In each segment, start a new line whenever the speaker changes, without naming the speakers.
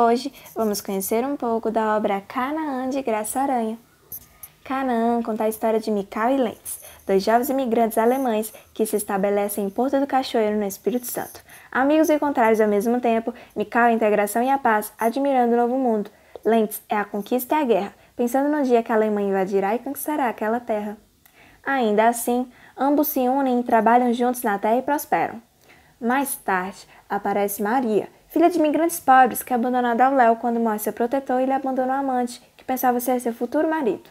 Hoje vamos conhecer um pouco da obra Canaã de Graça Aranha. Canaã conta a história de Mical e Lenz, dois jovens imigrantes alemães que se estabelecem em Porto do Cachoeiro, no Espírito Santo. Amigos e contrários ao mesmo tempo, Mical é a integração e a paz, admirando o novo mundo. Lentz é a conquista e a guerra, pensando no dia que a Alemanha invadirá e conquistará aquela terra. Ainda assim, ambos se unem e trabalham juntos na terra e prosperam. Mais tarde, aparece Maria, filha de imigrantes pobres que abandonada ao Léo quando morre seu protetor e lhe abandona o amante, que pensava ser seu futuro marido.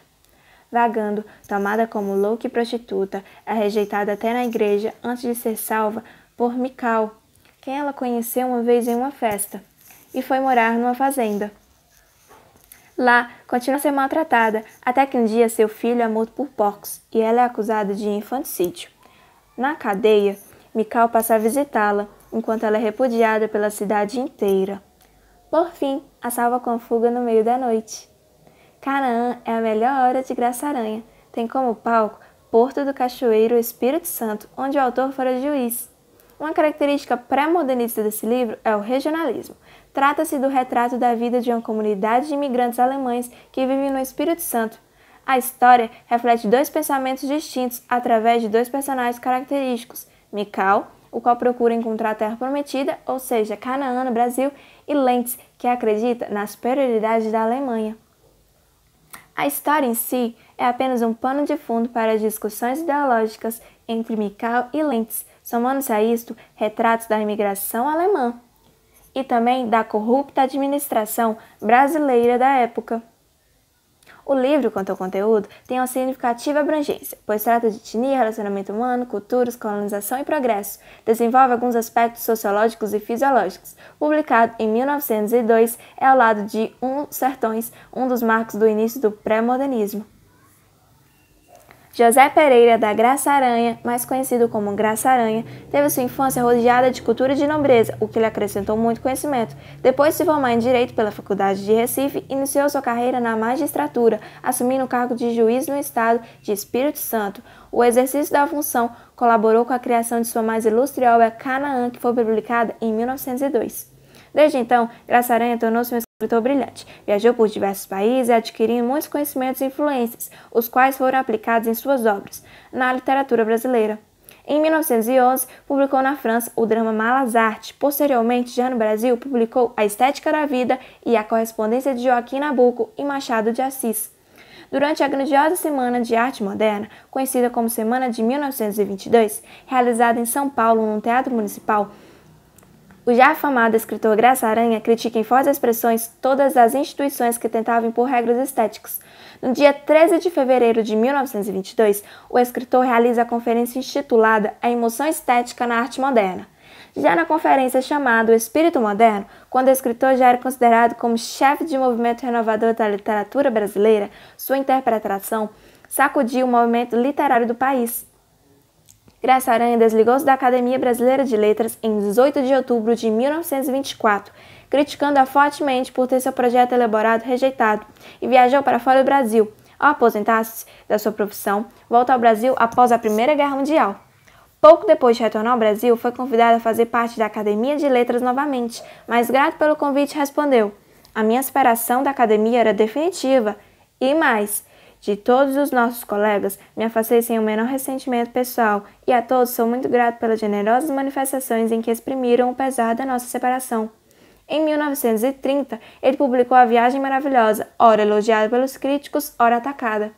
Vagando, tomada como louca e prostituta, é rejeitada até na igreja antes de ser salva por Mical, quem ela conheceu uma vez em uma festa, e foi morar numa fazenda. Lá, continua a ser maltratada, até que um dia seu filho é morto por porcos e ela é acusada de infanticídio. Na cadeia, Mical passa a visitá-la enquanto ela é repudiada pela cidade inteira. Por fim, a salva com fuga no meio da noite. Canaã é a melhor hora de Graça Aranha. Tem como palco Porto do Cachoeiro, Espírito Santo, onde o autor fora juiz. Uma característica pré-modernista desse livro é o regionalismo. Trata-se do retrato da vida de uma comunidade de imigrantes alemães que vivem no Espírito Santo. A história reflete dois pensamentos distintos através de dois personagens característicos, Mikau o qual procura encontrar a terra prometida, ou seja, Canaã no Brasil, e Lentz, que acredita na superioridade da Alemanha. A história em si é apenas um pano de fundo para as discussões ideológicas entre Mikau e Lentz, somando-se a isto retratos da imigração alemã e também da corrupta administração brasileira da época. O livro, quanto ao conteúdo, tem uma significativa abrangência, pois trata de etnia, relacionamento humano, culturas, colonização e progresso. Desenvolve alguns aspectos sociológicos e fisiológicos. Publicado em 1902, é ao lado de Um Sertões, um dos marcos do início do pré-modernismo. José Pereira da Graça Aranha, mais conhecido como Graça Aranha, teve sua infância rodeada de cultura de nobreza, o que lhe acrescentou muito conhecimento. Depois de se formar em Direito pela Faculdade de Recife, iniciou sua carreira na magistratura, assumindo o cargo de juiz no Estado de Espírito Santo. O exercício da função colaborou com a criação de sua mais ilustre obra, Canaã, que foi publicada em 1902. Desde então, Graça Aranha tornou-se um escritor brilhante. Viajou por diversos países adquirindo muitos conhecimentos e influências, os quais foram aplicados em suas obras na literatura brasileira. Em 1911, publicou na França o drama Malas Artes. Posteriormente, já no Brasil, publicou A Estética da Vida e A Correspondência de Joaquim Nabuco e Machado de Assis. Durante a grandiosa Semana de Arte Moderna, conhecida como Semana de 1922, realizada em São Paulo, num teatro municipal, o já afamado escritor Graça Aranha critica em fortes expressões todas as instituições que tentavam impor regras estéticas. No dia 13 de fevereiro de 1922, o escritor realiza a conferência intitulada A Emoção Estética na Arte Moderna. Já na conferência chamada O Espírito Moderno, quando o escritor já era considerado como chefe de movimento renovador da literatura brasileira, sua interpretação sacudiu o movimento literário do país. Graça Aranha desligou-se da Academia Brasileira de Letras em 18 de outubro de 1924, criticando-a fortemente por ter seu projeto elaborado rejeitado, e viajou para fora do Brasil. Ao aposentar-se da sua profissão, volta ao Brasil após a Primeira Guerra Mundial. Pouco depois de retornar ao Brasil, foi convidada a fazer parte da Academia de Letras novamente, mas grato pelo convite respondeu: A minha separação da academia era definitiva. E mais, de todos os nossos colegas, me afastei sem o menor ressentimento pessoal e a todos sou muito grato pelas generosas manifestações em que exprimiram o pesar da nossa separação. Em 1930, ele publicou A Viagem Maravilhosa, ora elogiada pelos críticos, ora atacada.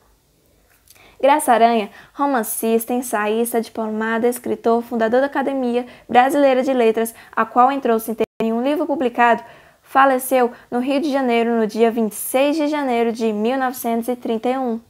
Graça Aranha, romancista, ensaísta, diplomada, escritor, fundador da Academia Brasileira de Letras, a qual entrou em um livro publicado, faleceu no Rio de Janeiro no dia 26 de janeiro de 1931.